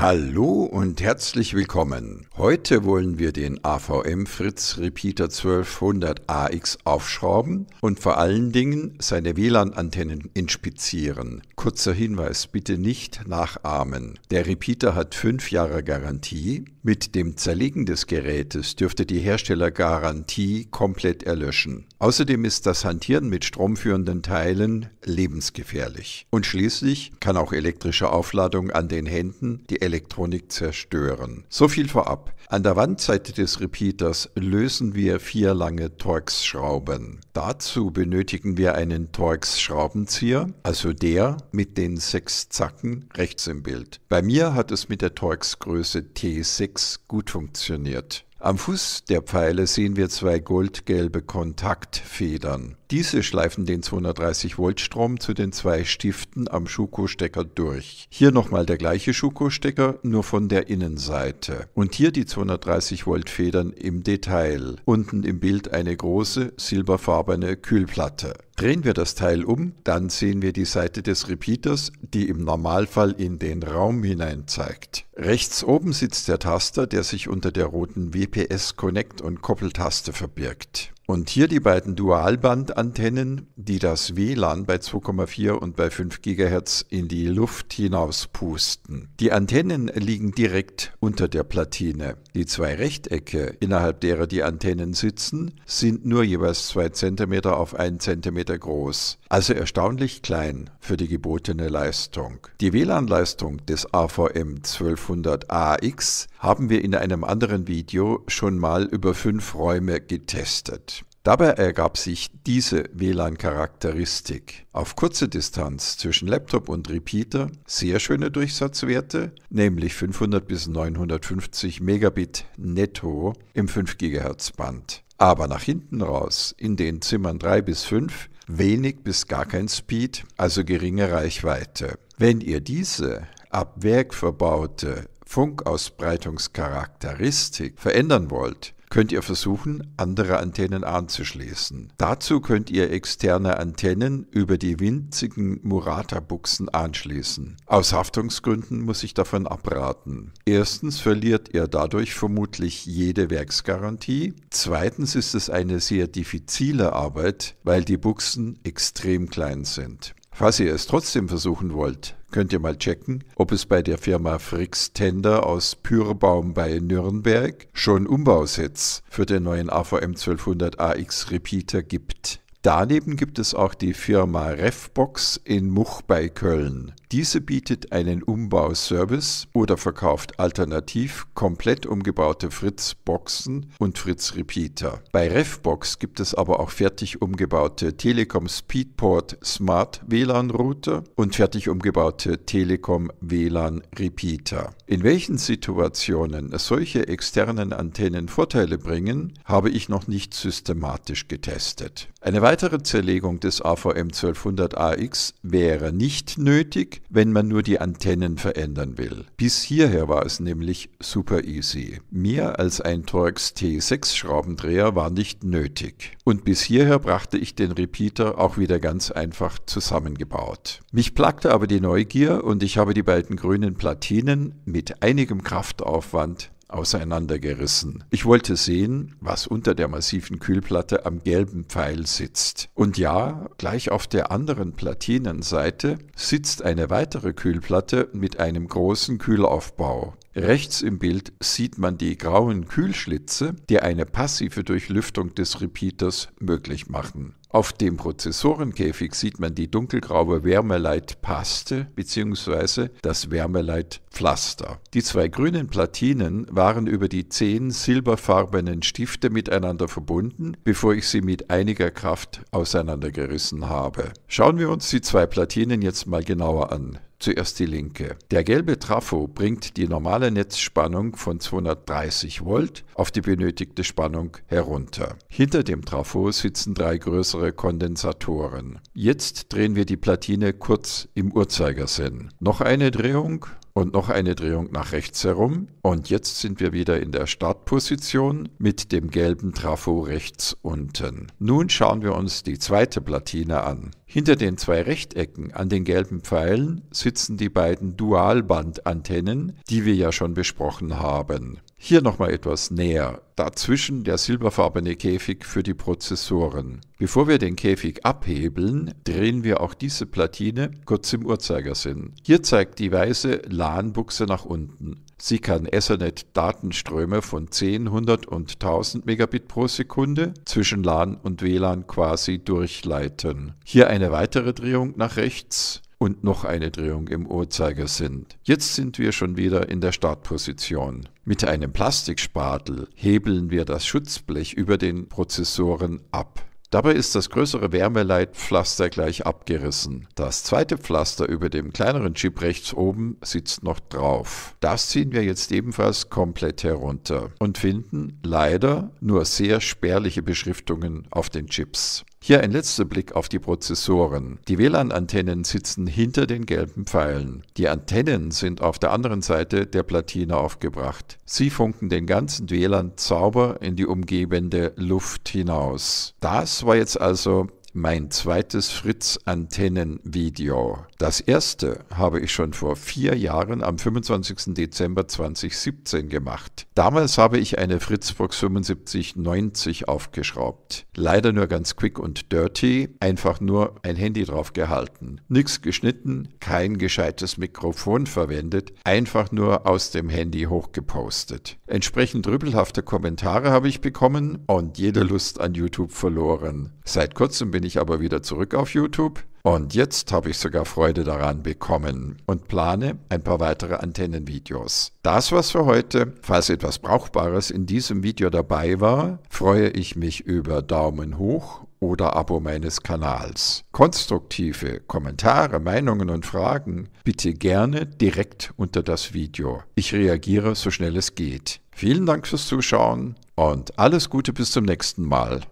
Hallo und herzlich willkommen. Heute wollen wir den AVM Fritz Repeater 1200 AX aufschrauben und vor allen Dingen seine WLAN-Antennen inspizieren. Kurzer Hinweis, bitte nicht nachahmen. Der Repeater hat 5 Jahre Garantie mit dem Zerlegen des Gerätes dürfte die Herstellergarantie komplett erlöschen. Außerdem ist das Hantieren mit stromführenden Teilen lebensgefährlich. Und schließlich kann auch elektrische Aufladung an den Händen die Elektronik zerstören. So viel vorab. An der Wandseite des Repeaters lösen wir vier lange Torx-Schrauben. Dazu benötigen wir einen Torx-Schraubenzieher, also der mit den sechs Zacken rechts im Bild. Bei mir hat es mit der Torx-Größe T6 Reflex gut funktioniert. Am Fuß der Pfeile sehen wir zwei goldgelbe Kontaktfedern. Diese schleifen den 230 Volt Strom zu den zwei Stiften am Schuko-Stecker durch. Hier nochmal der gleiche Schuko-Stecker, nur von der Innenseite. Und hier die 230 Volt Federn im Detail. Unten im Bild eine große silberfarbene Kühlplatte. Drehen wir das Teil um, dann sehen wir die Seite des Repeaters, die im Normalfall in den Raum hinein zeigt. Rechts oben sitzt der Taster, der sich unter der roten WPS Connect und Koppeltaste verbirgt. Und hier die beiden Dualbandantennen, die das WLAN bei 2,4 und bei 5 GHz in die Luft hinauspusten. Die Antennen liegen direkt unter der Platine. Die zwei Rechtecke, innerhalb derer die Antennen sitzen, sind nur jeweils 2 cm auf 1 cm groß also erstaunlich klein für die gebotene Leistung. Die WLAN-Leistung des AVM 1200AX haben wir in einem anderen Video schon mal über fünf Räume getestet. Dabei ergab sich diese WLAN-Charakteristik. Auf kurze Distanz zwischen Laptop und Repeater sehr schöne Durchsatzwerte, nämlich 500 bis 950 Megabit netto im 5 GHz Band. Aber nach hinten raus, in den Zimmern 3 bis 5, wenig bis gar kein Speed, also geringe Reichweite. Wenn ihr diese ab Werk verbaute Funkausbreitungscharakteristik verändern wollt, könnt ihr versuchen, andere Antennen anzuschließen. Dazu könnt ihr externe Antennen über die winzigen Murata-Buchsen anschließen. Aus Haftungsgründen muss ich davon abraten. Erstens verliert ihr dadurch vermutlich jede Werksgarantie. Zweitens ist es eine sehr diffizile Arbeit, weil die Buchsen extrem klein sind. Falls ihr es trotzdem versuchen wollt, Könnt ihr mal checken, ob es bei der Firma Fricks Tender aus Pyrbaum bei Nürnberg schon Umbausets für den neuen AVM 1200 AX Repeater gibt. Daneben gibt es auch die Firma Refbox in Much bei Köln. Diese bietet einen Umbauservice oder verkauft alternativ komplett umgebaute Fritz-Boxen und Fritz-Repeater. Bei Refbox gibt es aber auch fertig umgebaute Telekom Speedport Smart WLAN-Router und fertig umgebaute Telekom WLAN-Repeater. In welchen Situationen solche externen Antennen Vorteile bringen, habe ich noch nicht systematisch getestet. Eine weitere Zerlegung des AVM 1200 AX wäre nicht nötig, wenn man nur die Antennen verändern will. Bis hierher war es nämlich super easy. Mehr als ein Torx T6 Schraubendreher war nicht nötig. Und bis hierher brachte ich den Repeater auch wieder ganz einfach zusammengebaut. Mich plagte aber die Neugier und ich habe die beiden grünen Platinen mit einigem Kraftaufwand auseinandergerissen. Ich wollte sehen, was unter der massiven Kühlplatte am gelben Pfeil sitzt. Und ja, gleich auf der anderen Platinenseite sitzt eine weitere Kühlplatte mit einem großen Kühlaufbau. Rechts im Bild sieht man die grauen Kühlschlitze, die eine passive Durchlüftung des Repeaters möglich machen. Auf dem Prozessorenkäfig sieht man die dunkelgraue Wärmeleitpaste bzw. das Wärmeleitpflaster. Die zwei grünen Platinen waren über die zehn silberfarbenen Stifte miteinander verbunden, bevor ich sie mit einiger Kraft auseinandergerissen habe. Schauen wir uns die zwei Platinen jetzt mal genauer an zuerst die linke. Der gelbe Trafo bringt die normale Netzspannung von 230 Volt auf die benötigte Spannung herunter. Hinter dem Trafo sitzen drei größere Kondensatoren. Jetzt drehen wir die Platine kurz im Uhrzeigersinn. Noch eine Drehung, und noch eine Drehung nach rechts herum. Und jetzt sind wir wieder in der Startposition mit dem gelben Trafo rechts unten. Nun schauen wir uns die zweite Platine an. Hinter den zwei Rechtecken an den gelben Pfeilen sitzen die beiden Dualbandantennen, die wir ja schon besprochen haben. Hier nochmal etwas näher. Dazwischen der silberfarbene Käfig für die Prozessoren. Bevor wir den Käfig abhebeln, drehen wir auch diese Platine kurz im Uhrzeigersinn. Hier zeigt die weiße LAN-Buchse nach unten. Sie kann Ethernet Datenströme von 10, 100 und 1000 Megabit pro Sekunde zwischen LAN und WLAN quasi durchleiten. Hier eine weitere Drehung nach rechts und noch eine Drehung im Uhrzeigersinn. Jetzt sind wir schon wieder in der Startposition. Mit einem Plastikspatel hebeln wir das Schutzblech über den Prozessoren ab. Dabei ist das größere Wärmeleitpflaster gleich abgerissen. Das zweite Pflaster über dem kleineren Chip rechts oben sitzt noch drauf. Das ziehen wir jetzt ebenfalls komplett herunter und finden leider nur sehr spärliche Beschriftungen auf den Chips. Hier ein letzter Blick auf die Prozessoren. Die WLAN-Antennen sitzen hinter den gelben Pfeilen. Die Antennen sind auf der anderen Seite der Platine aufgebracht. Sie funken den ganzen WLAN-Zauber in die umgebende Luft hinaus. Das war jetzt also mein zweites Fritz-Antennen-Video. Das erste habe ich schon vor vier Jahren am 25. Dezember 2017 gemacht. Damals habe ich eine Fritzbox 7590 aufgeschraubt. Leider nur ganz quick und dirty, einfach nur ein Handy drauf gehalten. Nichts geschnitten, kein gescheites Mikrofon verwendet, einfach nur aus dem Handy hochgepostet. Entsprechend rübelhafte Kommentare habe ich bekommen und jede Lust an YouTube verloren. Seit kurzem bin ich aber wieder zurück auf YouTube. Und jetzt habe ich sogar Freude daran bekommen und plane ein paar weitere Antennenvideos. Das war's für heute. Falls etwas Brauchbares in diesem Video dabei war, freue ich mich über Daumen hoch oder Abo meines Kanals. Konstruktive Kommentare, Meinungen und Fragen bitte gerne direkt unter das Video. Ich reagiere so schnell es geht. Vielen Dank fürs Zuschauen und alles Gute bis zum nächsten Mal.